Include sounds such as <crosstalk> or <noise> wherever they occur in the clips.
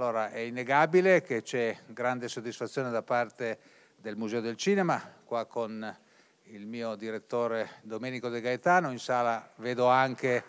Allora, è innegabile che c'è grande soddisfazione da parte del Museo del Cinema, qua con il mio direttore Domenico De Gaetano, in sala vedo anche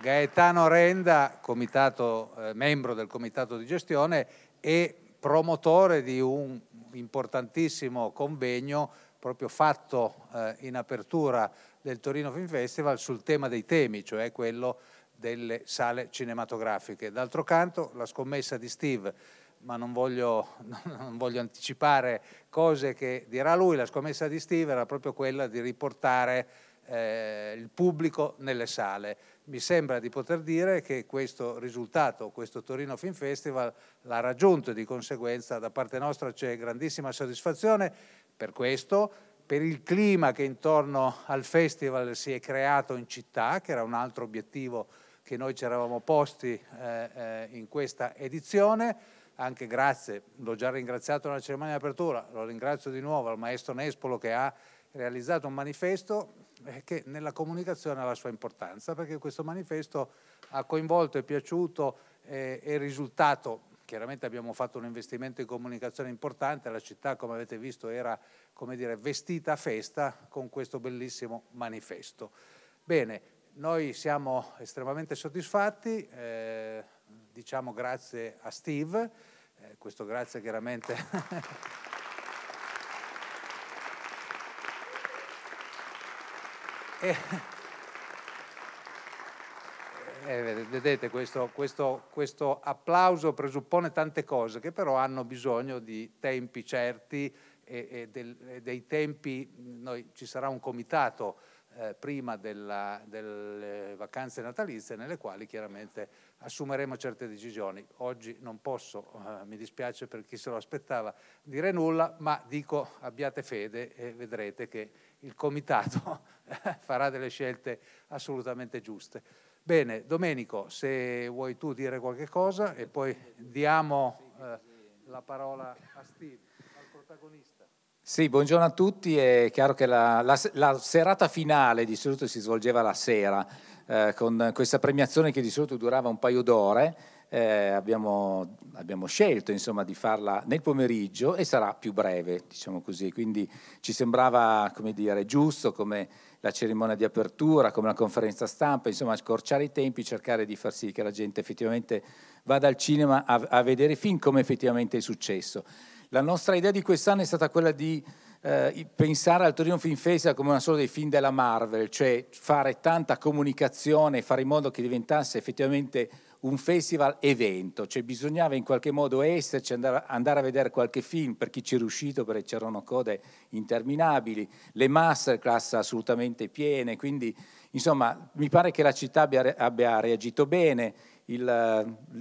Gaetano Renda, comitato, eh, membro del comitato di gestione e promotore di un importantissimo convegno proprio fatto eh, in apertura del Torino Film Festival sul tema dei temi, cioè quello delle sale cinematografiche. D'altro canto la scommessa di Steve, ma non voglio, <laughs> non voglio, anticipare cose che dirà lui, la scommessa di Steve era proprio quella di riportare eh, il pubblico nelle sale. Mi sembra di poter dire che questo risultato, questo Torino Film Festival l'ha raggiunto e di conseguenza da parte nostra c'è grandissima soddisfazione per questo, per il clima che intorno al festival si è creato in città, che era un altro obiettivo che noi ci eravamo posti eh, eh, in questa edizione, anche grazie, l'ho già ringraziato nella cerimonia di apertura, lo ringrazio di nuovo al maestro Nespolo che ha realizzato un manifesto eh, che nella comunicazione ha la sua importanza, perché questo manifesto ha coinvolto, eh, e piaciuto e è risultato chiaramente abbiamo fatto un investimento in comunicazione importante, la città come avete visto era come dire, vestita a festa con questo bellissimo manifesto. Bene, noi siamo estremamente soddisfatti, eh, diciamo grazie a Steve, eh, questo grazie chiaramente... <laughs> e, eh, eh vedete, questo, questo, questo applauso presuppone tante cose che però hanno bisogno di tempi certi e, e, del, e dei tempi, noi, ci sarà un comitato eh, prima della, delle vacanze natalizie nelle quali chiaramente assumeremo certe decisioni. Oggi non posso, eh, mi dispiace per chi se lo aspettava, dire nulla, ma dico abbiate fede e vedrete che il Comitato <laughs> farà delle scelte assolutamente giuste. Bene, Domenico, se vuoi tu dire qualche cosa e poi diamo eh, la parola a Steve, al protagonista. Sì, buongiorno a tutti. È chiaro che la, la, la serata finale di solito si svolgeva la sera, eh, con questa premiazione che di solito durava un paio d'ore. Eh, abbiamo, abbiamo, scelto insomma, di farla nel pomeriggio e sarà più breve, diciamo così. Quindi ci sembrava come dire, giusto come la cerimonia di apertura, come la conferenza stampa, insomma, scorciare i tempi, cercare di far sì che la gente effettivamente vada al cinema a, a vedere i film come effettivamente è successo. La nostra idea di quest'anno è stata quella di eh, pensare al Torino Film Festival come una sorta dei film della Marvel, cioè fare tanta comunicazione, fare in modo che diventasse effettivamente un festival evento, cioè bisognava in qualche modo esserci, andare, a vedere qualche film per chi ci è riuscito, perché c'erano code interminabili, le masterclass assolutamente piene, quindi insomma mi pare che la città abbia, abbia reagito bene, eh,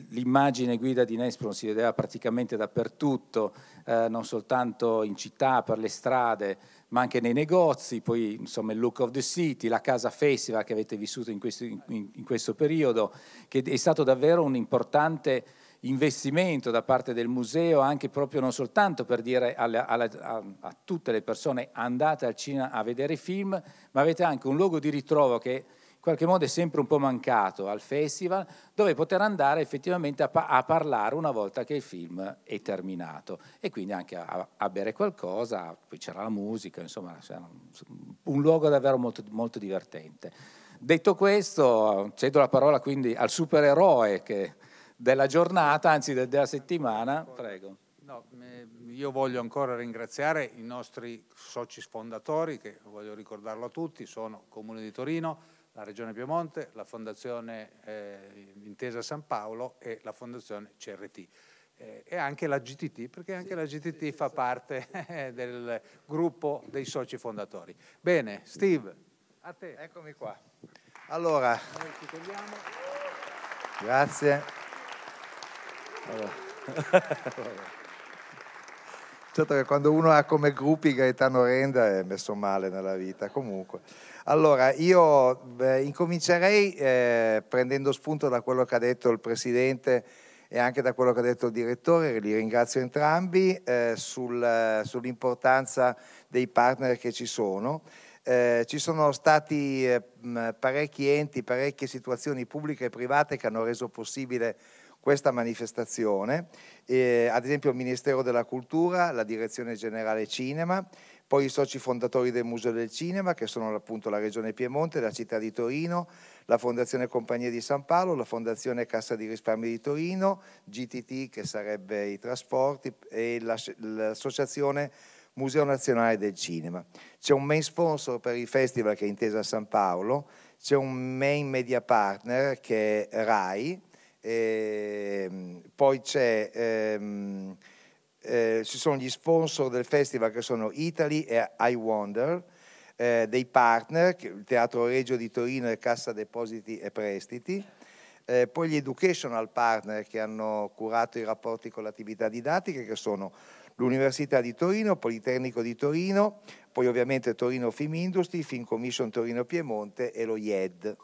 l'immagine guida di Nespron si vedeva praticamente dappertutto, eh, non soltanto in città, per le strade, ma anche nei negozi, poi insomma il Look of the City, la Casa Festival che avete vissuto in questo, in, in questo periodo, che è stato davvero un importante investimento da parte del museo anche proprio non soltanto per dire alla, alla, a, a, tutte le persone andate al cinema a vedere film, ma avete anche un luogo di ritrovo che qualche modo è sempre un po' mancato al festival, dove poter andare effettivamente a, pa- a parlare una volta che il film è terminato e quindi anche a, a bere qualcosa, poi c'era la musica, insomma un, un luogo davvero molto, molto divertente. Detto questo, cedo la parola quindi al supereroe che, della giornata, anzi de- della settimana. Prego. No, io voglio ancora ringraziare i nostri soci sfondatori, che voglio ricordarlo a tutti, sono Comune di Torino, la Regione Piemonte, la Fondazione eh, Intesa San Paolo e la Fondazione CRT. Eh, e anche la GTT, perché anche sì, la GTT sì, fa sì. parte <laughs> del gruppo dei soci fondatori. Bene, Steve, a te. Eccomi qua. Allora, noi ti Grazie. Allora. certo che quando uno ha come gruppi Gaetano Renda è eh, messo male nella vita, comunque. Allora, io beh, incomincerei eh, prendendo spunto da quello che ha detto il Presidente e anche da quello che ha detto il direttore, li ringrazio entrambi, eh, sul, sull'importanza dei partner che ci sono. Eh, ci sono stati eh, parecchi enti, parecchie situazioni pubbliche e private che hanno reso possibile questa manifestazione, eh, ad esempio il Ministero della Cultura, la Direzione Generale Cinema, poi i soci fondatori del Museo del Cinema, che sono appunto la Regione Piemonte, la città di Torino, la Fondazione Compagnia di San Paolo, la Fondazione Cassa di Risparmio di Torino, GTT, che sarebbe i trasporti, e l'Associazione Museo Nazionale del Cinema. C'è un main sponsor per il festival che è Intesa a San Paolo, c'è un main media partner che è RAI, ehm, poi c'è... Ehm, eh, ci sono gli sponsor del festival che sono Italy e I Wonder, eh, dei partner, il Teatro Reggio di Torino e Cassa Depositi e Prestiti, eh, poi gli educational partner che hanno curato i rapporti con l'attività didattica che sono l'Università di Torino, Politecnico di Torino, poi ovviamente Torino Film Industry, Film Commission Torino Piemonte e lo IED.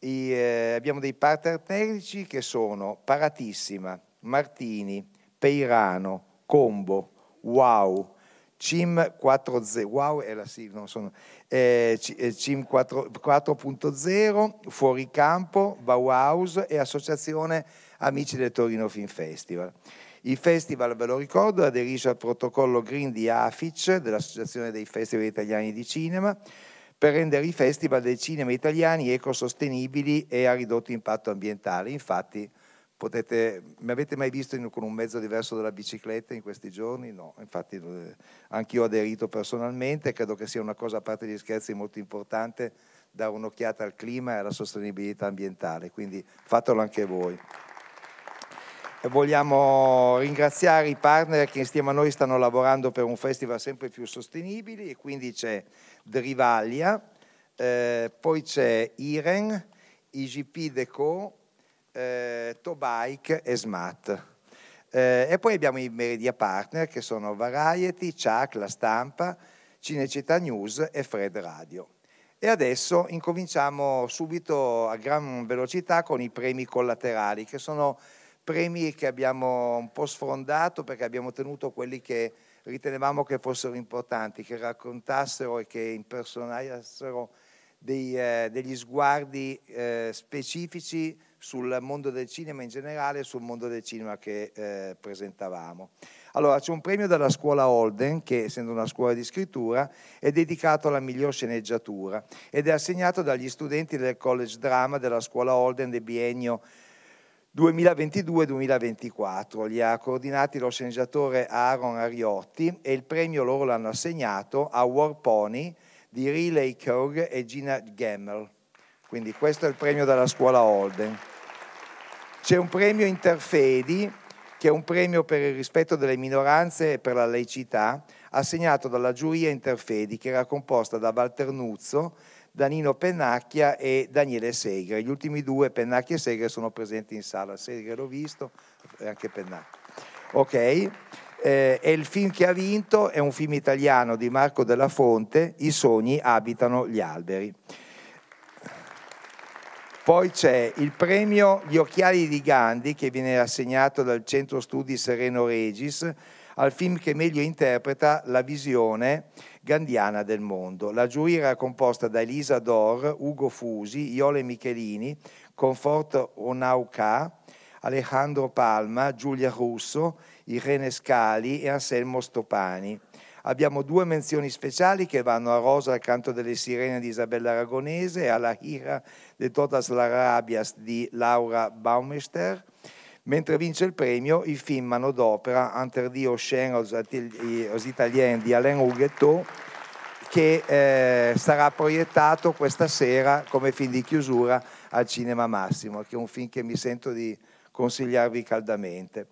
I, eh, abbiamo dei partner tecnici che sono Paratissima, Martini, Peirano, Combo, Wow, CIM 4.0, wow è la sigla, non sono, eh, eh CIM 4.0, Fuoricampo, Bauhaus e Associazione Amici del Torino Film Festival. Il festival, ve lo ricordo, aderisce al protocollo Green di AFIC, dell'Associazione dei Festival Italiani di Cinema, per rendere i festival dei cinema italiani ecosostenibili e a ridotto impatto ambientale. Infatti, Potete, mi avete mai visto in, con un mezzo diverso dalla bicicletta in questi giorni? No, infatti eh, anch'io ho aderito personalmente, credo che sia una cosa a parte gli scherzi molto importante dare un'occhiata al clima e alla sostenibilità ambientale, quindi fatelo anche voi. Vogliamo ringraziare i partner che insieme a noi stanno lavorando per un festival sempre più sostenibile e quindi c'è Drivalia, eh, poi c'è IREN, IGP Deco, eh, Tobike e Smart. Eh, e poi abbiamo i media partner che sono Variety, Chuck, La Stampa, Cinecittà News e Fred Radio. E adesso incominciamo subito a gran velocità con i premi collaterali, che sono premi che abbiamo un po' sfrondato perché abbiamo tenuto quelli che ritenevamo che fossero importanti, che raccontassero e che impersonassero eh, degli sguardi eh, specifici sul mondo del cinema in generale e sul mondo del cinema che eh, presentavamo. Allora, c'è un premio della scuola Holden, che essendo una scuola di scrittura, è dedicato alla miglior sceneggiatura ed è assegnato dagli studenti del College Drama della scuola Holden del biennio 2022-2024. Li ha coordinati lo sceneggiatore Aaron Ariotti e il premio loro l'hanno assegnato a War Pony di Riley Kerg e Gina Gemmel. Quindi questo è il premio della scuola Holden. C'è un premio Interfedi, che è un premio per il rispetto delle minoranze e per la laicità, assegnato dalla giuria Interfedi, che era composta da Walter Nuzzo, Danilo Pennacchia e Daniele Segre. Gli ultimi due, Pennacchia e Segre, sono presenti in sala. Segre l'ho visto, e anche Pennacchia. Ok? Eh, e il film che ha vinto è un film italiano di Marco Della Fonte, I sogni abitano gli alberi. Poi c'è il premio Gli occhiali di Gandhi che viene assegnato dal Centro Studi Sereno Regis al film che meglio interpreta la visione gandiana del mondo. La giuria era composta da Elisa Dor, Ugo Fusi, Iole Michelini, Confort Onauka, Alejandro Palma, Giulia Russo, Irene Scali e Anselmo Stopani abbiamo due menzioni speciali che vanno a Rosa al canto delle sirene di Isabella Aragonese e alla Hira de Todas las Rabias di Laura Baumester. Mentre vince il premio il film Mano d'opera, Anter Dio Scène aux Italiens di Alain Huguettot che eh, sarà proiettato questa sera come film di chiusura al Cinema Massimo, che è un film che mi sento di consigliarvi caldamente.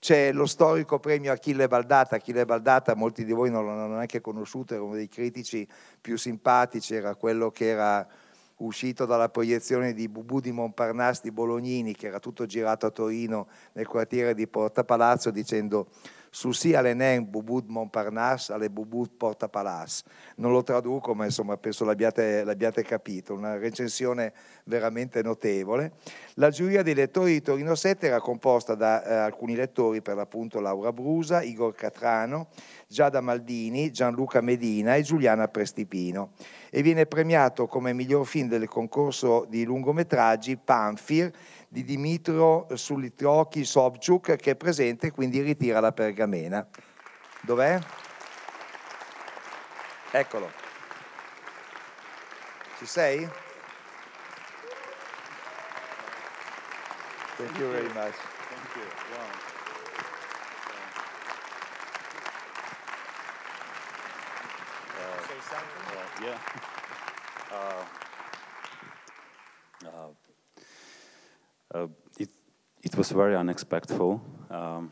C'è lo storico premio Achille Baldata, Achille Baldata molti di voi non l'hanno neanche conosciuto, era uno dei critici più simpatici, era quello che era uscito dalla proiezione di Bubù di Montparnasse di Bolognini, che era tutto girato a Torino nel quartiere di Porta Palazzo, dicendo Soussi à l'Enin, Boubou de Montparnasse, alle Boubou Porta Palace. Non lo traduco, ma insomma penso l'abbiate, l'abbiate capito. Una recensione veramente notevole. La giuria dei lettori di Torino 7 era composta da eh, alcuni lettori, per l'appunto Laura Brusa, Igor Catrano, Giada Maldini, Gianluca Medina e Giuliana Prestipino. E viene premiato come miglior film del concorso di lungometraggi Panfir di Dimitro eh, Sulitrochi Sobciuk che è presente e quindi ritira la pergamena. Dov'è? Eccolo. Ci sei? Thank you very much. Thank you. Wow. yeah. Uh, Uh, it, it was very unexpected. Um,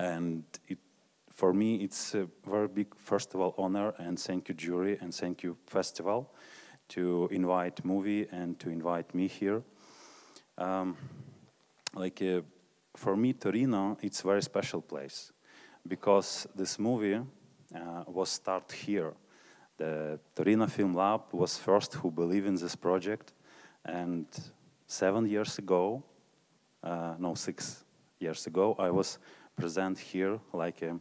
and it, for me, it's a very big, first of all, honor and thank you, jury, and thank you, festival, to invite movie and to invite me here. Um, like, uh, for me, Torino, it's a very special place because this movie uh, was start here. The Torino Film Lab was first who believed in this project and seven years ago, uh, no, six years ago, I was present here like a,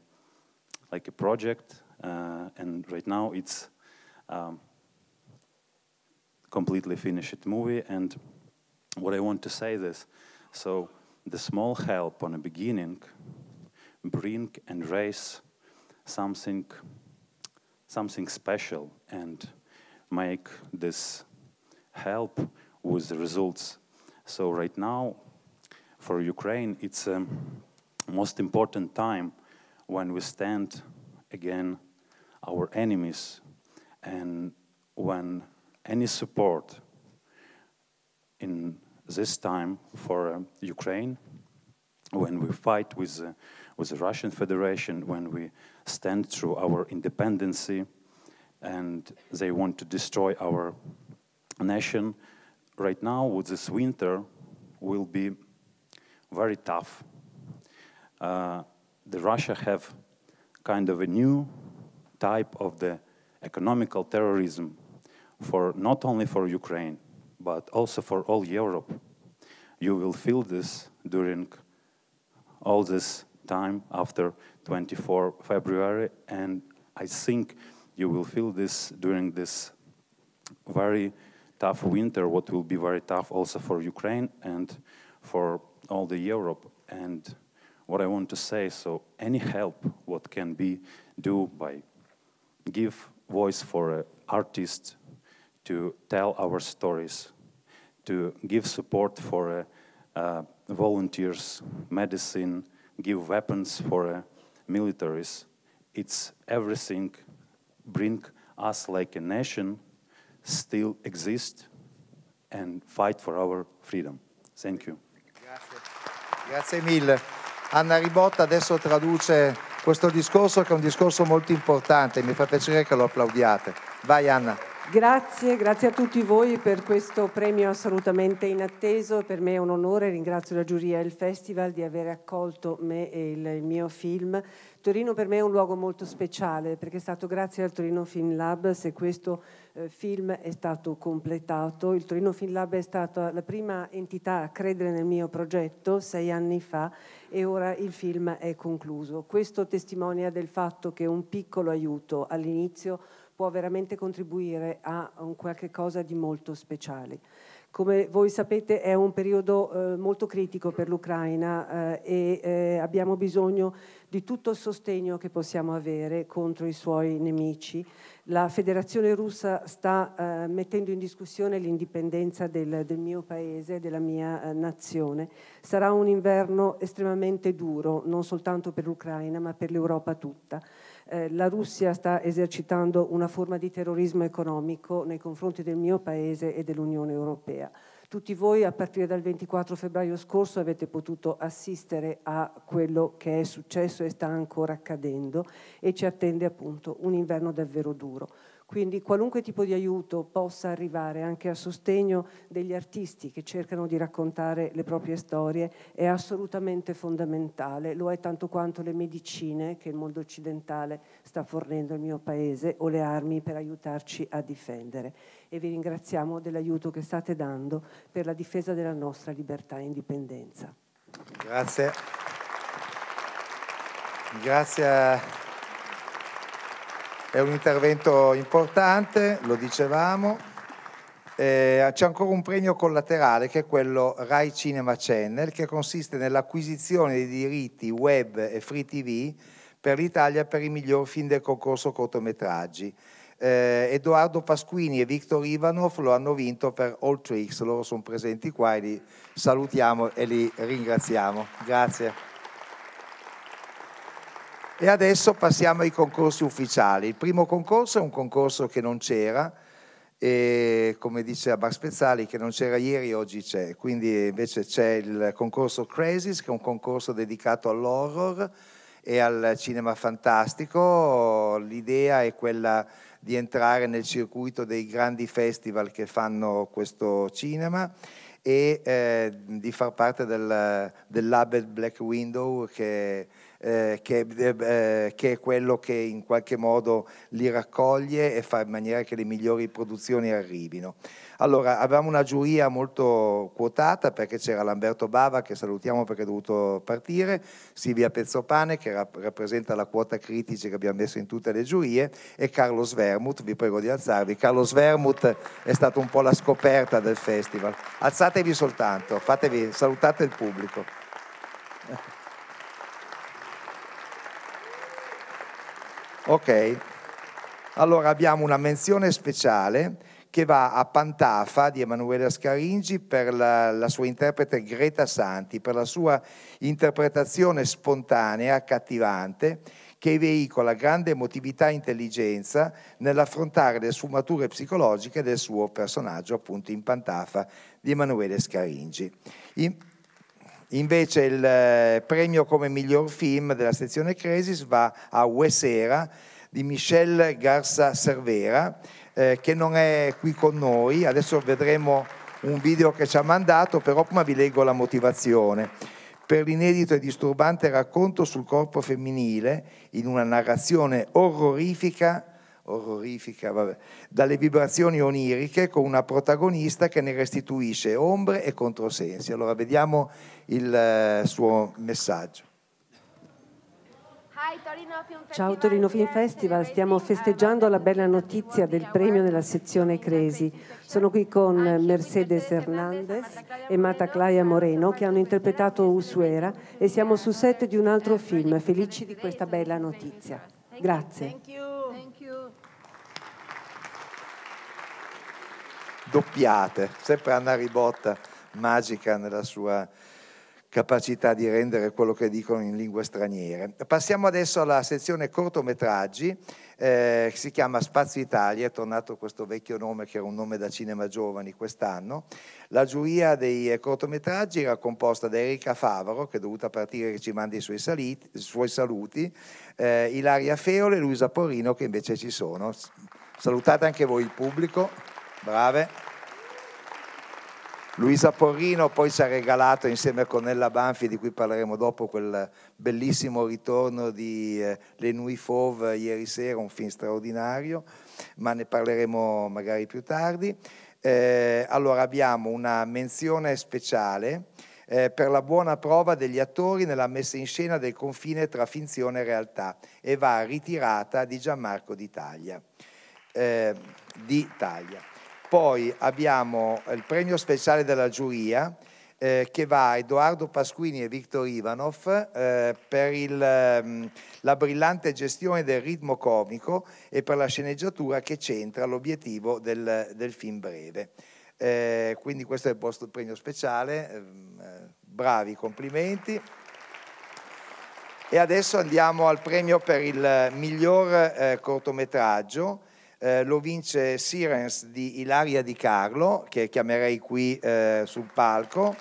like a project, uh, and right now it's um, completely finished movie. And what I want to say is, so the small help on the beginning bring and raise something, something special and make this help with results so right now, for Ukraine, it's a um, most important time when we stand again our enemies and when any support in this time for uh, Ukraine, when we fight with, uh, with the Russian Federation, when we stand through our independency, and they want to destroy our nation, right now with this winter will be very tough. Uh, the Russia have kind of a new type of the economical terrorism for not only for Ukraine, but also for all Europe. You will feel this during all this time after 24 February, and I think you will feel this during this very tough winter, what will be very tough also for Ukraine and for all the Europe. And what I want to say, so any help what can be do by give voice for an artist to tell our stories, to give support for a, uh, volunteers, medicine, give weapons for uh, militaries. It's everything bring us like a nation still exist and fight for our freedom. Thank you. Grazie, Grazie mille. Anna Ribotta adesso traduce questo discorso che è un discorso molto importante, mi fa piacere che lo applaudiate. Vai Anna. Grazie, grazie a tutti voi per questo premio assolutamente inatteso. Per me è un onore, ringrazio la giuria e il festival di aver accolto me e il mio film. Torino per me è un luogo molto speciale perché è stato grazie al Torino Film Lab se questo eh, film è stato completato. Il Torino Film Lab è stata la prima entità a credere nel mio progetto sei anni fa e ora il film è concluso. Questo testimonia del fatto che un piccolo aiuto all'inizio può veramente contribuire a un qualche cosa di molto speciale. Come voi sapete è un periodo eh, molto critico per l'Ucraina eh, e eh, abbiamo bisogno di tutto il sostegno che possiamo avere contro i suoi nemici. La Federazione russa sta eh, mettendo in discussione l'indipendenza del, del mio paese, della mia eh, nazione. Sarà un inverno estremamente duro, non soltanto per l'Ucraina ma per l'Europa tutta. Eh, la Russia sta esercitando una forma di terrorismo economico nei confronti del mio paese e dell'Unione Europea. Tutti voi a partire dal 24 febbraio scorso avete potuto assistere a quello che è successo e sta ancora accadendo e ci attende appunto un inverno davvero duro. Quindi qualunque tipo di aiuto possa arrivare anche a sostegno degli artisti che cercano di raccontare le proprie storie è assolutamente fondamentale, lo è tanto quanto le medicine che il mondo occidentale sta fornendo al mio paese o le armi per aiutarci a difendere. E vi ringraziamo dell'aiuto che state dando per la difesa della nostra libertà e indipendenza. Grazie. Grazie è un intervento importante, lo dicevamo. Eh, c'è ancora un premio collaterale che è quello Rai Cinema Channel che consiste nell'acquisizione dei diritti web e free tv per l'Italia per i miglior film del concorso cortometraggi. Eh, Edoardo Pasquini e Victor Ivanov lo hanno vinto per All Tricks, loro sono presenti qua e li salutiamo e li ringraziamo. Grazie. E adesso passiamo ai concorsi ufficiali. Il primo concorso è un concorso che non c'era, e come dice a Bar Spezzali che non c'era ieri, oggi c'è. Quindi invece c'è il concorso Crazies, che è un concorso dedicato all'horror e al cinema fantastico. L'idea è quella di entrare nel circuito dei grandi festival che fanno questo cinema e eh, di far parte del, dell'Abed Black Window che, eh, che, eh, che, è quello che in qualche modo li raccoglie e fa in maniera che le migliori produzioni arrivino. Allora, avevamo una giuria molto quotata perché c'era Lamberto Bava, che salutiamo perché è dovuto partire, Silvia Pezzopane, che rap- rappresenta la quota critici che abbiamo messo in tutte le giurie, e Carlo Svermut, vi prego di alzarvi. Carlo Svermut è stato un po' la scoperta del festival. Alzate Fatevi soltanto, fatevi, salutate il pubblico. Ok, allora abbiamo una menzione speciale che va a Pantafa di Emanuele Scaringi per la, la, sua interprete Greta Santi, per la sua interpretazione spontanea, accattivante, che veicola grande emotività e intelligenza nell'affrontare le sfumature psicologiche del suo personaggio appunto in Pantafa di Emanuele Scaringi. In, invece il eh, premio come miglior film della sezione Cresis va a Uesera di Michel Garza Cervera, eh, che non è qui con noi, adesso vedremo un video che ci ha mandato, però prima vi leggo la motivazione. Per l'inedito e disturbante racconto sul corpo femminile, in una narrazione orrorifica orrorifica, vabbè, dalle vibrazioni oniriche con una protagonista che ne restituisce ombre e controsensi. Allora vediamo il eh, suo messaggio. Ciao Torino Film Festival, stiamo festeggiando la bella notizia del premio nella sezione Cresi. Sono qui con Mercedes Hernandez e Mataclaya Moreno che hanno interpretato Usuera e siamo su set di un altro film, felici di questa bella notizia. Grazie. doppiate, sempre Anna Ribotta magica nella sua capacità di rendere quello che dicono in lingue straniere. Passiamo adesso alla sezione cortometraggi, eh, si chiama Spazio Italia, è tornato questo vecchio nome che era un nome da cinema giovani quest'anno. La giuria dei eh, cortometraggi era composta da Erika Favaro, che è dovuta partire che ci manda i suoi, saliti, i suoi saluti, eh, Ilaria Feole e Luisa Porino che invece ci sono. Salutate anche voi il pubblico, brave. Luisa Porrino poi ci ha regalato insieme a Cornella Banfi, di cui parleremo dopo, quel bellissimo ritorno di eh, Le Nuit Fauve ieri sera, un film straordinario, ma ne parleremo magari più tardi. Eh, allora abbiamo una menzione speciale eh, per la buona prova degli attori nella messa in scena del confine tra finzione e realtà e va ritirata di Gianmarco d'Italia. Eh, di Italia. Poi abbiamo eh, il premio speciale della giuria eh, che va a Edoardo Pasquini e Victor Ivanov eh, per il, eh, la brillante gestione del ritmo comico e per la sceneggiatura che centra l'obiettivo del, del, film breve. Eh, quindi questo è il vostro premio speciale, ehm, eh, bravi, complimenti. E adesso andiamo al premio per il miglior cortometraggio eh, lo vince Sirens di Ilaria Di Carlo, che chiamerei qui eh, sul palco.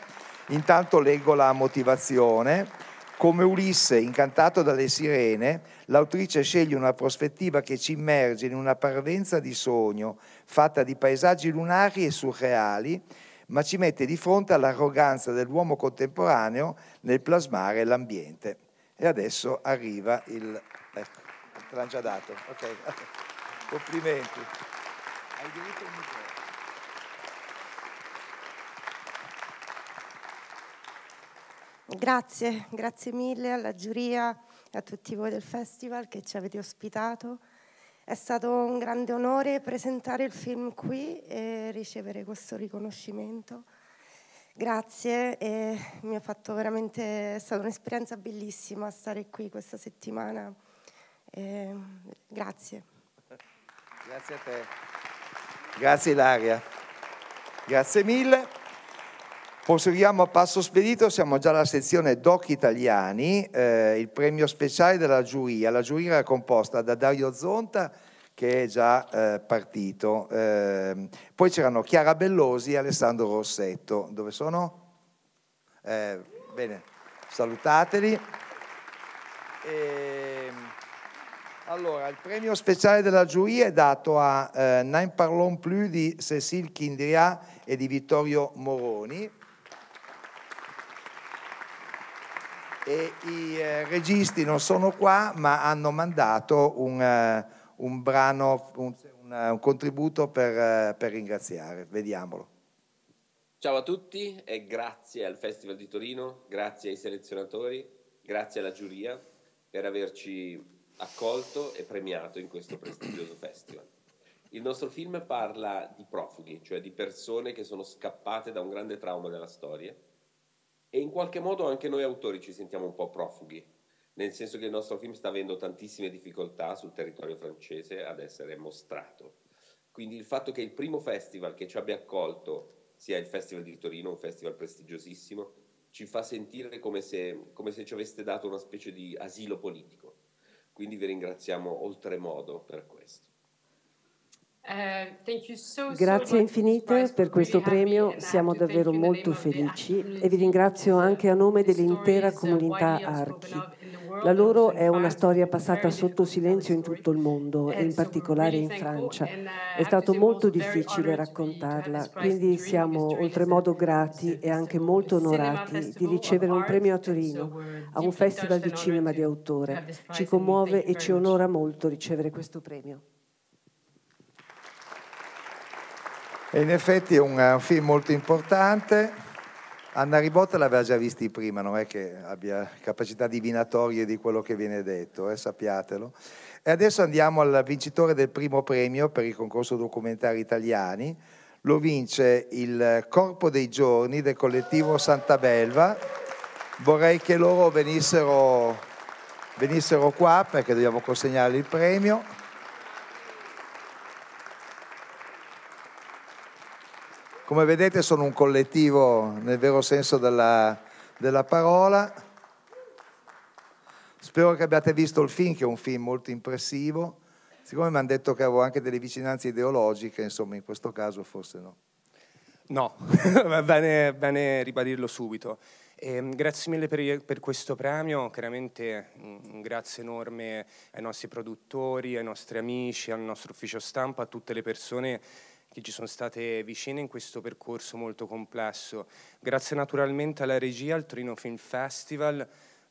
Intanto leggo la motivazione. Come Ulisse, incantato dalle sirene, l'autrice sceglie una prospettiva che ci immerge in una parvenza di sogno, fatta di paesaggi lunari e surreali, ma ci mette di fronte all'arroganza dell'uomo contemporaneo nel plasmare l'ambiente. E adesso arriva il... Ecco, te l'hanno già dato. Okay. Complimenti. Hai diritto un microfono. Grazie, grazie mille alla giuria e a tutti voi del festival che ci avete ospitato. È stato un grande onore presentare il film qui e ricevere questo riconoscimento. Grazie, è, veramente, è stata un'esperienza bellissima stare qui questa settimana. E, ehm, grazie. Grazie a te. Grazie Ilaria. Grazie mille. Proseguiamo a passo spedito, siamo già alla sezione Doc Italiani, eh, il premio speciale della giuria. La giuria è composta da Dario Zonta, che è già eh, partito. Eh, poi c'erano Chiara Bellosi e Alessandro Rossetto. Dove sono? Eh, bene, salutateli. E... Ehm, allora, il premio speciale della giuria è dato a eh, Nain Parlon Plus di Cécile Kindria e di Vittorio Moroni. E I eh, registi non sono qua, ma hanno mandato un, eh, un brano, un, un, un contributo per, eh, per ringraziare. Vediamolo. Ciao a tutti e grazie al Festival di Torino, grazie ai selezionatori, grazie alla giuria per averci accolto e premiato in questo prestigioso festival. Il nostro film parla di profughi, cioè di persone che sono scappate da un grande trauma della storia e in qualche modo anche noi autori ci sentiamo un po' profughi, nel senso che il nostro film sta avendo tantissime difficoltà sul territorio francese ad essere mostrato. Quindi il fatto che il primo festival che ci abbia accolto sia il Festival di Torino, un festival prestigiosissimo, ci fa sentire come se, come se ci aveste dato una specie di asilo politico quindi vi ringraziamo oltremodo per questo. Eh, Grazie infinite per questo premio, siamo davvero molto felici e vi ringrazio anche a nome dell'intera comunità Archi. La loro è una storia passata sotto silenzio in tutto il mondo in particolare in Francia. È stato molto difficile raccontarla, quindi siamo oltremodo grati e anche molto onorati di ricevere un premio a Torino, a un festival di cinema di autore. Ci commuove e ci onora molto ricevere questo premio. E in effetti è un eh, film molto importante. Anna Ribotta l'aveva già visti prima, non è che abbia capacità divinatorie di quello che viene detto, eh, sappiatelo. E adesso andiamo al vincitore del primo premio per il concorso documentari italiani. Lo vince il Corpo dei Giorni del collettivo Santa Belva. Vorrei che loro venissero, venissero qua perché dobbiamo consegnare il premio. Come vedete sono un collettivo nel vero senso della, della parola. Spero che abbiate visto il film, che è un film molto impressivo. Siccome mi hanno detto che avevo anche delle vicinanze ideologiche, insomma, in questo caso forse no. No, <laughs> va bene, bene, ribadirlo subito. E, ehm, grazie mille per, per, questo premio, chiaramente un grazie enorme ai nostri produttori, ai nostri amici, al nostro ufficio stampa, a tutte le persone che ci sono state vicine in questo percorso molto complesso. Grazie naturalmente alla regia, al Torino Film Festival,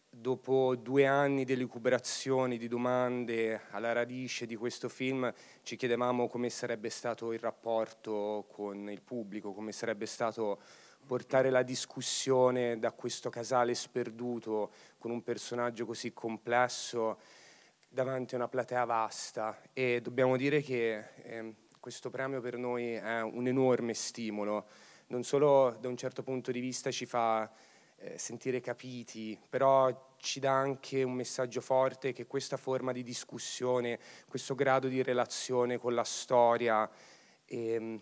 dopo due anni di recuperazioni, di domande alla radice di questo film, ci chiedevamo come sarebbe stato il rapporto con il pubblico, come sarebbe stato portare la discussione da questo casale sperduto con un personaggio così complesso davanti a una platea vasta e dobbiamo dire che eh, questo premio per noi è un enorme stimolo, non solo da un certo punto di vista ci fa eh, sentire capiti, però ci dà anche un messaggio forte che questa forma di discussione, questo grado di relazione con la storia, ehm,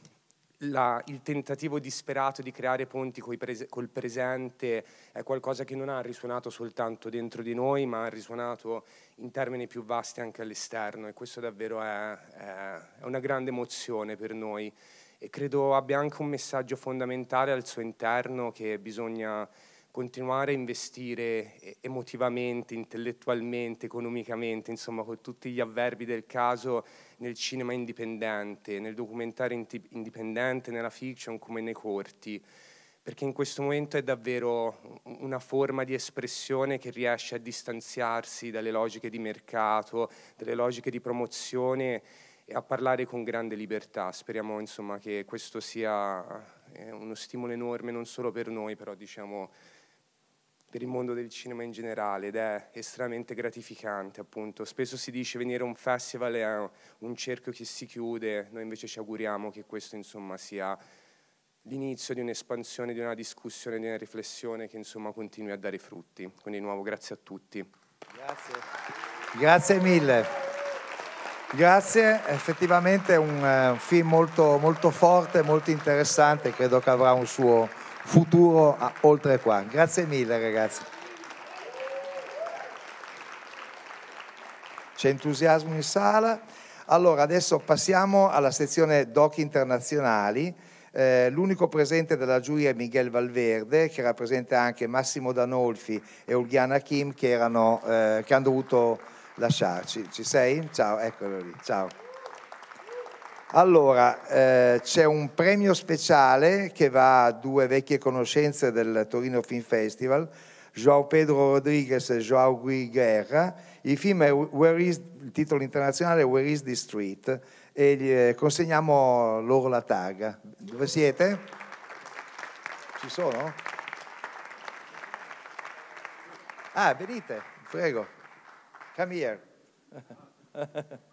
la, il tentativo disperato di creare ponti prese, col presente è qualcosa che non ha risuonato soltanto dentro di noi, ma ha risuonato in termini più vasti anche all'esterno e questo davvero è, è, è una grande emozione per noi e credo abbia anche un messaggio fondamentale al suo interno che bisogna continuare a investire eh, emotivamente, intellettualmente, economicamente, insomma con tutti gli avverbi del caso nel cinema indipendente, nel documentario indipendente, nella fiction come nei corti, perché in questo momento è davvero una forma di espressione che riesce a distanziarsi dalle logiche di mercato, dalle logiche di promozione e a parlare con grande libertà. Speriamo insomma, che questo sia eh, uno stimolo enorme non solo per noi, però diciamo per il mondo del cinema in generale ed è estremamente gratificante appunto. Spesso si dice venire a un festival è un cerchio che si chiude, noi invece ci auguriamo che questo insomma, sia l'inizio di un'espansione, di una discussione, di una riflessione che insomma continui a dare frutti. Quindi di nuovo grazie a tutti. Grazie. Grazie mille. Grazie, effettivamente è un, eh, film molto, molto forte, molto interessante, credo che avrà un suo futuro oltre qua. Grazie mille ragazzi. C'è entusiasmo in sala. Allora, adesso passiamo alla sezione doc internazionali. Eh, l'unico presente della giuria è Miguel Valverde, che rappresenta anche Massimo Danolfi e Ulghiana Kim, che, erano, eh, che hanno dovuto lasciarci. Ci sei? Ciao, eccolo lì. Ciao. Allora, eh, c'è un premio speciale che va a due vecchie conoscenze del Torino Film Festival, João Pedro Rodriguez e João Gui Guerra. Il film è is, il titolo internazionale è Where is the Street e gli, eh, consegniamo loro la targa. Dove siete? Ci sono? Ah, venite, prego. Come here. <laughs>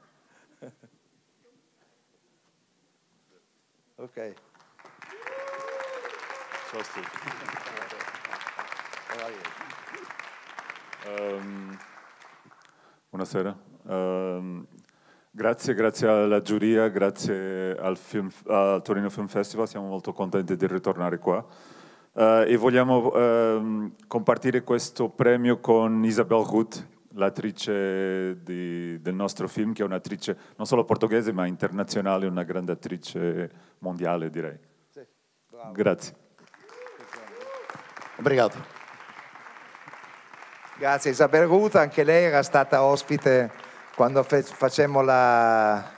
Ok. Ciao Steve. Um, ehm, buonasera. Um, grazie, grazie alla giuria, grazie al, film, al, Torino Film Festival, siamo molto contenti di ritornare qua. Uh, e vogliamo um, compartire questo premio con Isabel Ruth, l'attrice del nostro film, che è un'attrice non solo portoghese ma internazionale, una grande attrice mondiale direi. Sì, Grazie. Obrigado. Grazie Isabella Guta, anche lei era stata ospite quando fe- facemmo la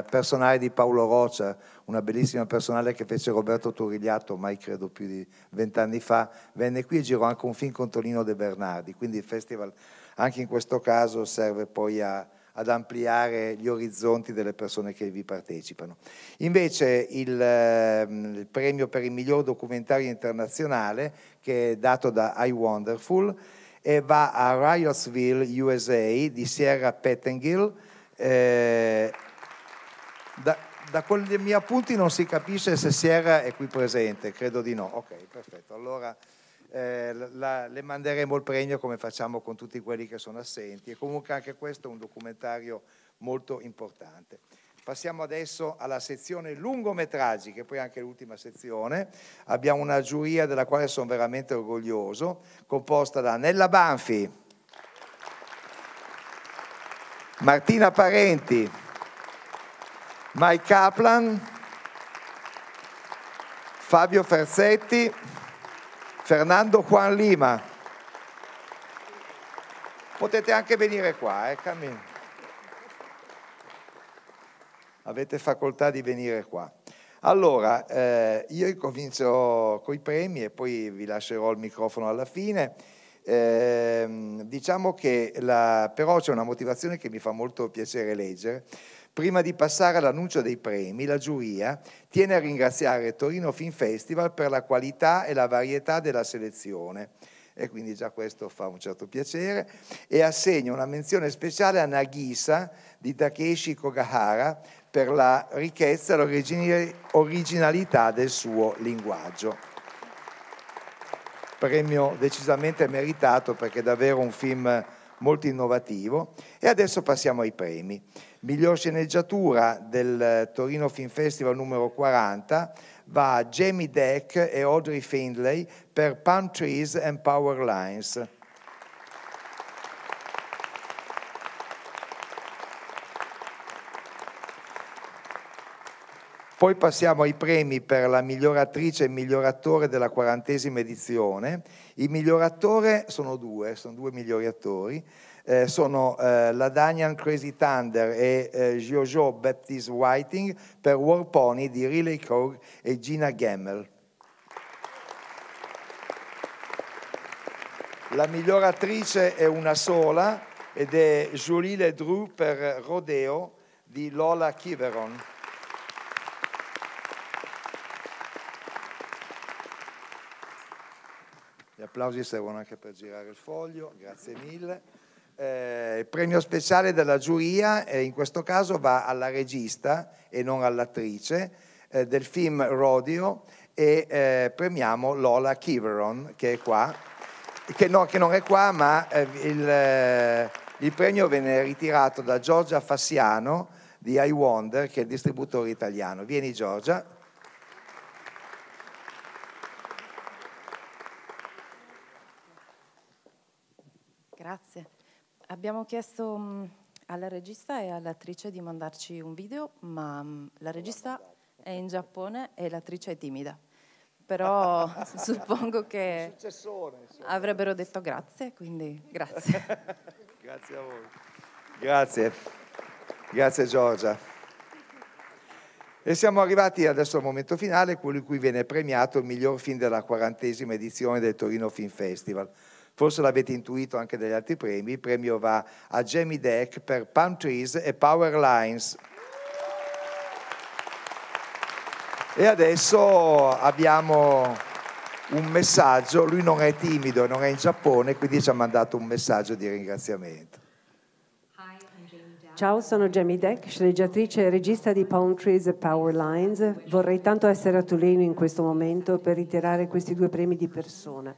eh, personale di Paolo Roccia, una bellissima personale che fece Roberto Turigliato, mai credo più di vent'anni fa, venne qui e girò anche un film con Tonino De Bernardi, quindi il festival anche in questo caso serve poi a, ad ampliare gli orizzonti delle persone che vi partecipano. Invece il, ehm, il premio per il miglior documentario internazionale, che è dato da I Wonderful, va a Riotsville, USA, di Sierra Pettengill. Eh, da, da quelli dei miei appunti non si capisce se Sierra è qui presente, credo di no. Ok, perfetto. Allora eh, la, le manderemo il premio come facciamo con tutti quelli che sono assenti e comunque anche questo è un documentario molto importante. Passiamo adesso alla sezione lungometraggi, che poi è anche l'ultima sezione. Abbiamo una giuria della quale sono veramente orgoglioso, composta da Nella Banfi, Martina Parenti, Mike Kaplan, Fabio Ferzetti, Fernando Juan Lima. Potete anche venire qua, eh, cammino. Avete facoltà di venire qua. Allora, eh, io ricomincio con i premi e poi vi lascerò il microfono alla fine. Eh, diciamo che la, però c'è una motivazione che mi fa molto piacere leggere Prima di passare all'annuncio dei premi, la giuria tiene a ringraziare Torino Film Festival per la qualità e la varietà della selezione, e quindi già questo fa un certo piacere, e assegna una menzione speciale a Nagisa di Takeshi Kogahara per la ricchezza e l'originalità del suo linguaggio. Premio decisamente meritato perché è davvero un film molto innovativo. E adesso passiamo ai premi. Miglior sceneggiatura del eh, Torino Film Festival numero 40 va a Jamie Deck e Audrey Findlay per Palm Trees and Power Lines. Poi passiamo ai premi per la miglior attrice e miglior attore della quarantesima edizione. I miglior attore sono due, sono due migliori attori. Eh, sono eh, la Danian Crazy Thunder e eh, Jojo Baptiste Whiting per War Pony di Riley Krog e Gina Gemmel. La miglior attrice è una sola ed è Julie Ledroux per Rodeo di Lola Kiveron. Gli applausi servono anche per girare il foglio, grazie mille. Eh, il premio speciale della giuria eh, in questo caso va alla regista e non all'attrice eh, del film Rodeo e eh, premiamo Lola Kiveron che è qua, che, no, che non è qua ma eh, il, eh, il, premio viene ritirato da Giorgia Fassiano di I Wonder che è il distributore italiano. Vieni Giorgia. Grazie. Abbiamo chiesto mm, alla regista e all'attrice di mandarci un video, ma mm, la regista è in Giappone e l'attrice è timida. Però <laughs> suppongo che avrebbero detto grazie, quindi grazie. <laughs> grazie a voi. Grazie. Grazie Giorgia. E siamo arrivati adesso al momento finale, quello in cui viene premiato il miglior film della quarantesima edizione del Torino Film Festival. Forse l'avete intuito anche dagli altri premi, il premio va a Jamie Deck per Palm Trees e Power Lines. E adesso abbiamo un messaggio, lui non è timido, non è in Giappone, quindi ci ha mandato un messaggio di ringraziamento. Ciao, sono Jamie Deck, sceneggiatrice e regista di Palm Trees e Power Lines. Vorrei tanto essere a Tolino in questo momento per ritirare questi due premi di persona.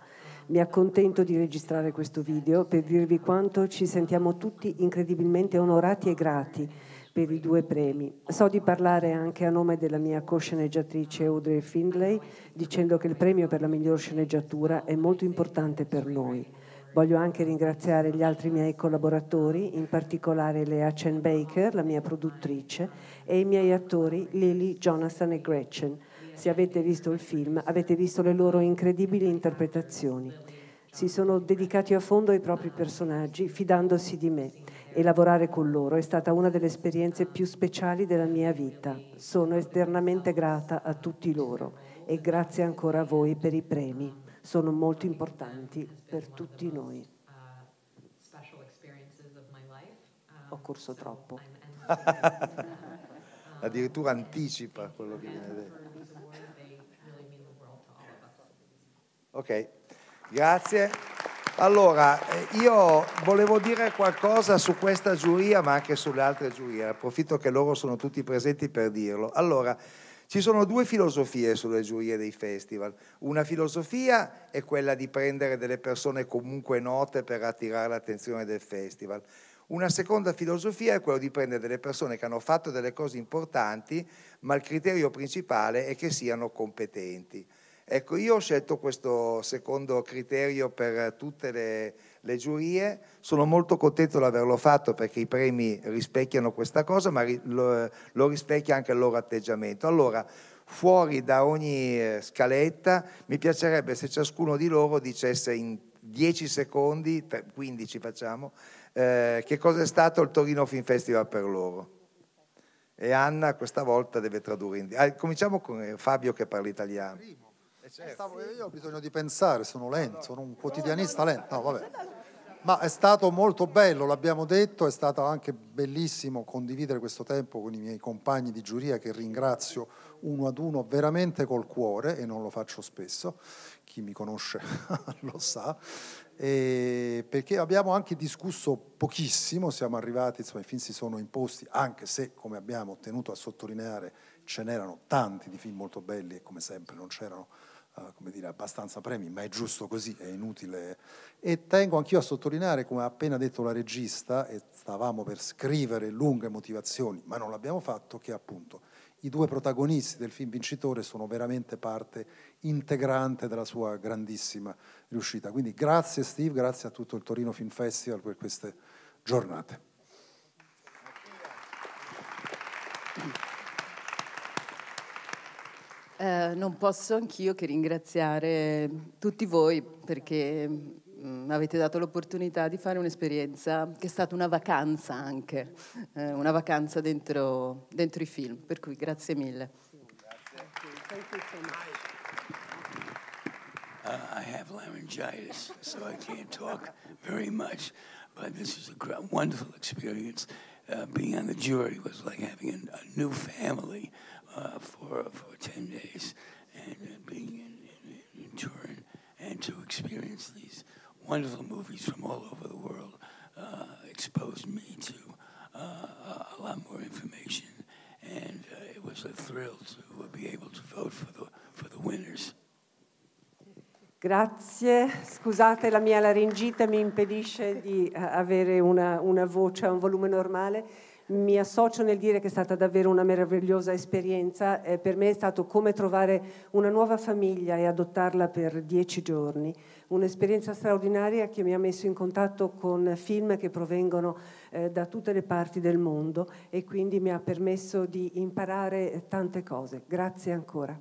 Mi accontento di registrare questo video per dirvi quanto ci sentiamo tutti incredibilmente onorati e grati per i due premi. So di parlare anche a nome della mia co-sceneggiatrice Audrey Findlay dicendo che il premio per la miglior sceneggiatura è molto importante per noi. Voglio anche ringraziare gli altri miei collaboratori, in particolare Lea Chen Baker, la mia produttrice, e i miei attori Lily, Jonathan e Gretchen se avete visto il film, avete visto le loro incredibili interpretazioni. Si sono dedicati a fondo ai propri personaggi, fidandosi di me, e lavorare con loro è stata una delle esperienze più speciali della mia vita. Sono esternamente grata a tutti loro e grazie ancora a voi per i premi. Sono molto importanti per tutti noi. Uh, um, Ho corso troppo. <laughs> addirittura anticipa quello che viene detto. Ok, grazie. Allora, eh, io volevo dire qualcosa su questa giuria, ma anche sulle altre giurie. Approfitto che loro sono tutti presenti per dirlo. Allora, ci sono due filosofie sulle giurie dei festival. Una filosofia è quella di prendere delle persone comunque note per attirare l'attenzione del festival. Una seconda filosofia è quella di prendere delle persone che hanno fatto delle cose importanti, ma il criterio principale è che siano competenti. Ecco, io ho scelto questo secondo criterio per tutte le, le giurie, sono molto contento di averlo fatto perché i premi rispecchiano questa cosa, ma lo, lo rispecchia anche il loro atteggiamento. Allora, fuori da ogni eh, scaletta, mi piacerebbe se ciascuno di loro dicesse in 10 secondi, 15 facciamo, eh, che cosa è stato il Torino Film Festival per loro. E Anna questa volta deve tradurre in... Ah, cominciamo con eh, Fabio che parla italiano. Eh certo. Stavo, io ho bisogno di pensare, sono lento, sono un quotidianista lento. No, vabbè. Ma è stato molto bello, l'abbiamo detto, è stato anche bellissimo condividere questo tempo con i miei compagni di giuria che ringrazio uno ad uno veramente col cuore e non lo faccio spesso chi mi conosce <laughs> lo sa, e perché abbiamo anche discusso pochissimo, siamo arrivati, insomma i film si sono imposti, anche se come abbiamo tenuto a sottolineare ce n'erano tanti di film molto belli e come sempre non c'erano Uh, come dire, abbastanza premi, ma è giusto così, è inutile. E tengo anch'io a sottolineare, come ha appena detto la regista, e stavamo per scrivere lunghe motivazioni, ma non l'abbiamo fatto, che appunto i due protagonisti del film vincitore sono veramente parte integrante della sua grandissima riuscita. Quindi grazie Steve, grazie a tutto il Torino Film Festival per queste giornate. Eh, non posso anch'io che ringraziare tutti voi perché mh, mm, avete dato l'opportunità di fare un'esperienza che è stata una vacanza anche, eh, una vacanza dentro, dentro, i film, per cui grazie mille. grazie. Uh, I have laryngitis, so I can't talk very much. But this was a wonderful experience. Uh, being on the jury was like having an, a new family uh, for for ten days, and uh, being in, in, in Turin and to experience these wonderful movies from all over the world uh, exposed me to uh, a lot more information, and uh, it was a thrill to uh, be able to vote for the, for the winners. Grazie, scusate la mia laringite mi impedisce di eh, avere una, una voce a un volume normale. Mi associo nel dire che è stata davvero una meravigliosa esperienza, eh, per me è stato come trovare una nuova famiglia e adottarla per dieci giorni un'esperienza straordinaria che mi ha messo in contatto con film che provengono eh, da tutte le parti del mondo e quindi mi ha permesso di imparare tante cose. Grazie ancora.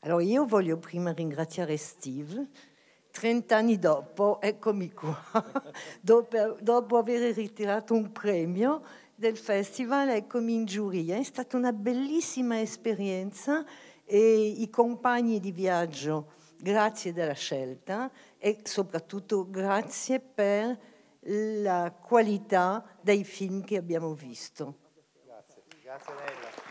Allora io voglio prima ringraziare Steve. Trent'anni dopo, eccomi qua, <laughs> dopo, dopo aver ritirato un premio del festival è come in giuria. È stata una bellissima esperienza e i compagni di viaggio, grazie della scelta e soprattutto grazie per la qualità dei film che abbiamo visto. Grazie, grazie Nella.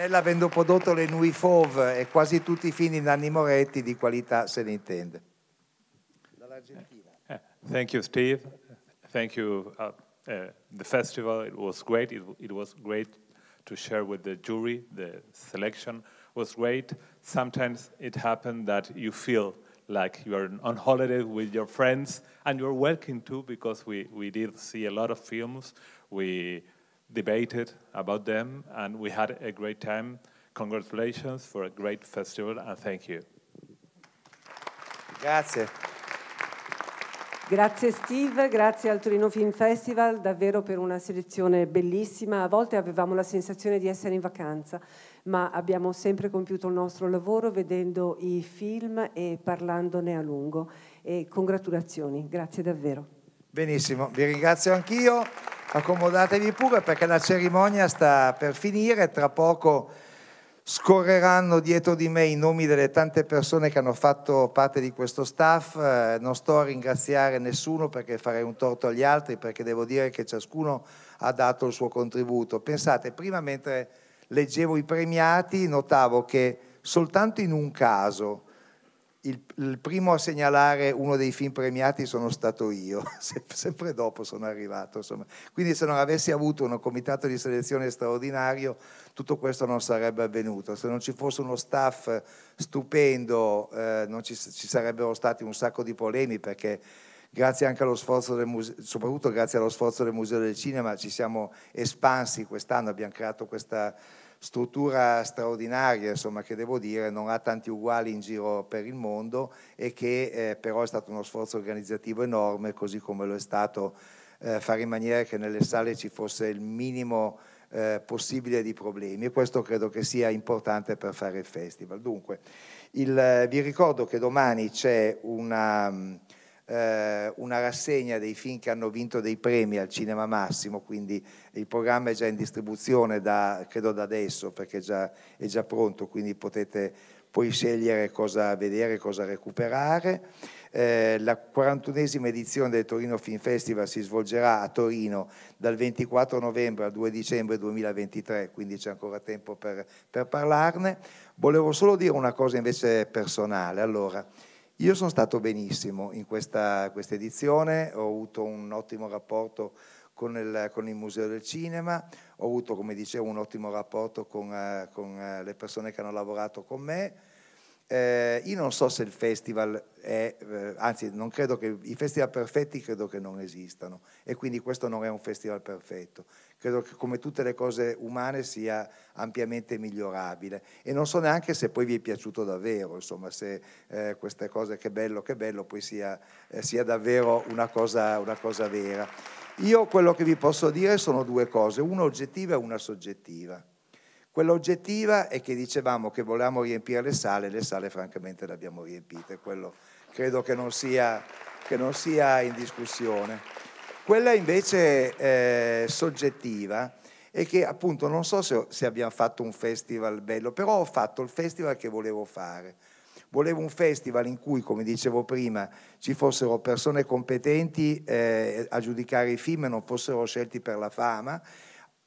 Nella avendo prodotto le Nui Fauve e quasi tutti i film di Nanni Moretti di qualità se ne intende. Dall'Argentina. Eh, thank you Steve, thank you uh... Uh, the festival. It was great. It, it was great to share with the jury. The selection was great. Sometimes it happened that you feel like you're on holiday with your friends and you're working too because we, we did see a lot of films. We debated about them and we had a great time. Congratulations for a great festival and thank you. Grazie. Grazie Steve, grazie al Torino Film Festival, davvero per una selezione bellissima. A volte avevamo la sensazione di essere in vacanza, ma abbiamo sempre compiuto il nostro lavoro vedendo i film e parlandone a lungo. E congratulazioni, grazie davvero. Benissimo, vi ringrazio anch'io. Accomodatevi pure perché la cerimonia sta per finire, tra poco Scorreranno dietro di me i nomi delle tante persone che hanno fatto parte di questo staff, eh, non sto a ringraziare nessuno perché farei un torto agli altri, perché devo dire che ciascuno ha dato il suo contributo. Pensate, prima mentre leggevo i premiati notavo che soltanto in un caso il, il, primo a segnalare uno dei film premiati sono stato io, <laughs> se, sempre dopo sono arrivato. Insomma. Quindi se non avessi avuto un comitato di selezione straordinario, tutto questo non sarebbe avvenuto. Se non ci fosse uno staff stupendo, eh, non ci, ci, sarebbero stati un sacco di polemi perché grazie anche allo sforzo del museo, soprattutto grazie allo sforzo del Museo del Cinema, ci siamo espansi quest'anno, abbiamo creato questa struttura straordinaria, insomma, che devo dire non ha tanti uguali in giro per il mondo e che eh, però è stato uno sforzo organizzativo enorme, così come lo è stato eh, fare in maniera che nelle sale ci fosse il minimo eh, possibile di problemi e questo credo che sia importante per fare il festival. Dunque, il, eh, vi ricordo che domani c'è una eh, una rassegna dei film che hanno vinto dei premi al Cinema Massimo, quindi il programma è già in distribuzione da, credo da adesso perché è già, è già pronto, quindi potete poi scegliere cosa vedere, cosa recuperare. Eh, la 41esima edizione del Torino Film Festival si svolgerà a Torino dal 24 novembre al 2 dicembre 2023, quindi c'è ancora tempo per, per parlarne. Volevo solo dire una cosa invece personale. Allora, io sono stato benissimo in questa, questa edizione, ho avuto un ottimo rapporto con il, con il, Museo del Cinema, ho avuto, come dicevo, un ottimo rapporto con, eh, con eh, le persone che hanno lavorato con me. Eh, io non so se il festival è, eh, anzi non credo che i festival perfetti credo che non esistano e quindi questo non è un festival perfetto credo che come tutte le cose umane sia ampiamente migliorabile e non so neanche se poi vi è piaciuto davvero, insomma se eh, queste cose che bello, che bello, poi sia, eh, sia davvero una cosa, una cosa vera. Io quello che vi posso dire sono due cose, una oggettiva e una soggettiva. Quella oggettiva è che dicevamo che volevamo riempire le sale, le sale francamente le abbiamo riempite, quello credo che non sia, che non sia in discussione. Quella invece eh, soggettiva è che appunto non so se, se abbiamo fatto un festival bello, però ho fatto il festival che volevo fare. Volevo un festival in cui, come dicevo prima, ci fossero persone competenti eh, a giudicare i film e non fossero scelti per la fama.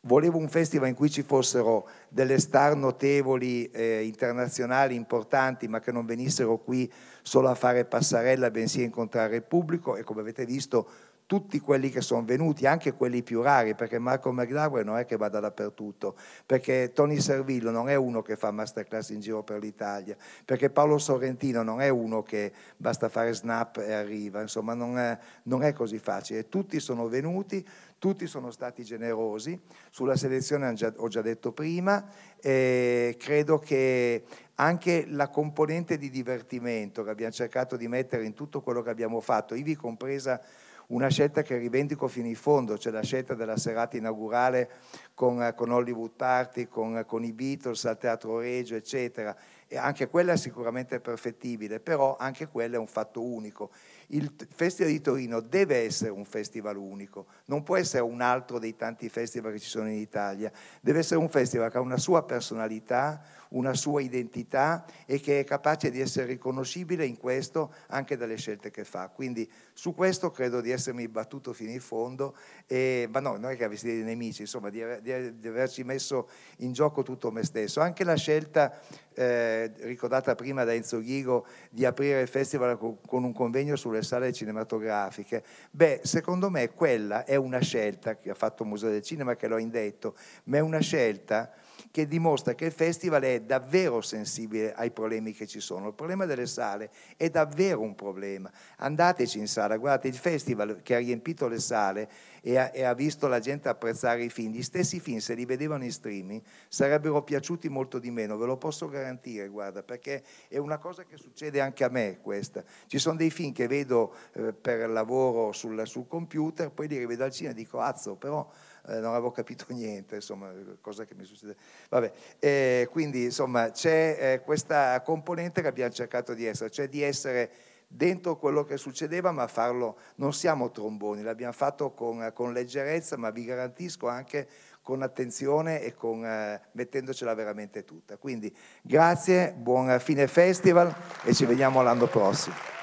Volevo un festival in cui ci fossero delle star notevoli, eh, internazionali, importanti, ma che non venissero qui solo a fare passarella, bensì a incontrare il pubblico e come avete visto tutti quelli che sono venuti, anche quelli più rari, perché Marco McDowell non è che vada dappertutto, perché Tony Servillo non è uno che fa masterclass in giro per l'Italia, perché Paolo Sorrentino non è uno che basta fare snap e arriva, insomma non è, non è così facile. Tutti sono venuti, tutti sono stati generosi, sulla selezione ho già detto prima, e credo che anche la componente di divertimento che abbiamo cercato di mettere in tutto quello che abbiamo fatto, ivi compresa una scelta che rivendico fino in fondo, cioè la scelta della serata inaugurale con, con Hollywood Party, con, con, i Beatles al Teatro Regio, eccetera. E anche quella è sicuramente perfettibile, però anche quella è un fatto unico. Il Festival di Torino deve essere un festival unico, non può essere un altro dei tanti festival che ci sono in Italia, deve essere un festival che ha una sua personalità, una sua identità e che è capace di essere riconoscibile in questo anche dalle scelte che fa. Quindi su questo credo di essermi battuto fino in fondo, e, ma no, non è che avessi dei nemici, insomma, di, di, di averci messo in gioco tutto me stesso. Anche la scelta eh, ricordata prima da Enzo Ghigo di aprire il festival con, con un convegno sulle sale cinematografiche, beh, secondo me quella è una scelta che ha fatto il Museo del Cinema, che l'ho indetto, ma è una scelta che dimostra che il festival è davvero sensibile ai problemi che ci sono. Il problema delle sale è davvero un problema. Andateci in sala, guardate il festival che ha riempito le sale e ha, e ha visto la gente apprezzare i film, gli stessi film se li vedevano in streaming sarebbero piaciuti molto di meno, ve lo posso garantire, guarda, perché è una cosa che succede anche a me questa. Ci sono dei film che vedo eh, per lavoro sul, sul computer, poi li rivedo al cinema e dico, azzo, però eh, non avevo capito <laughs> niente, insomma, cosa che mi succede. Vabbè, eh, quindi insomma c'è eh, questa componente che abbiamo cercato di essere, cioè di essere dentro quello che succedeva, ma farlo, non siamo tromboni, l'abbiamo fatto con, con leggerezza, ma vi garantisco anche con attenzione e con, eh, mettendocela veramente tutta. Quindi grazie, buon fine festival e ci vediamo l'anno prossimo.